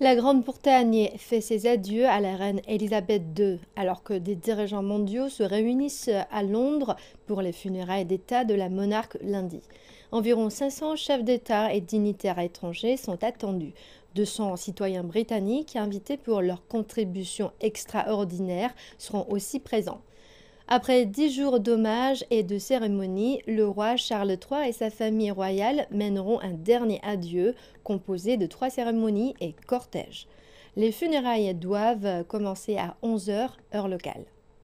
La Grande-Bretagne fait ses adieux à la reine Elisabeth II, alors que des dirigeants mondiaux se réunissent à Londres pour les funérailles d'État de la monarque lundi. Environ 500 chefs d'État et dignitaires étrangers sont attendus. 200 citoyens britanniques invités pour leur contribution extraordinaire seront aussi présents. Après dix jours d'hommages et de cérémonies, le roi Charles III et sa famille royale mèneront un dernier adieu composé de trois cérémonies et cortèges. Les funérailles doivent commencer à 11h heure locale.